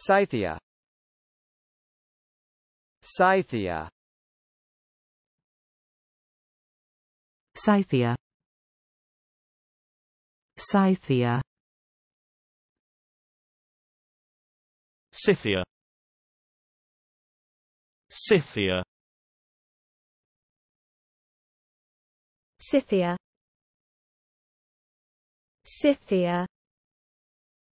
Scythia Scythia Scythia Scythia Scythia Scythia Scythia Scythia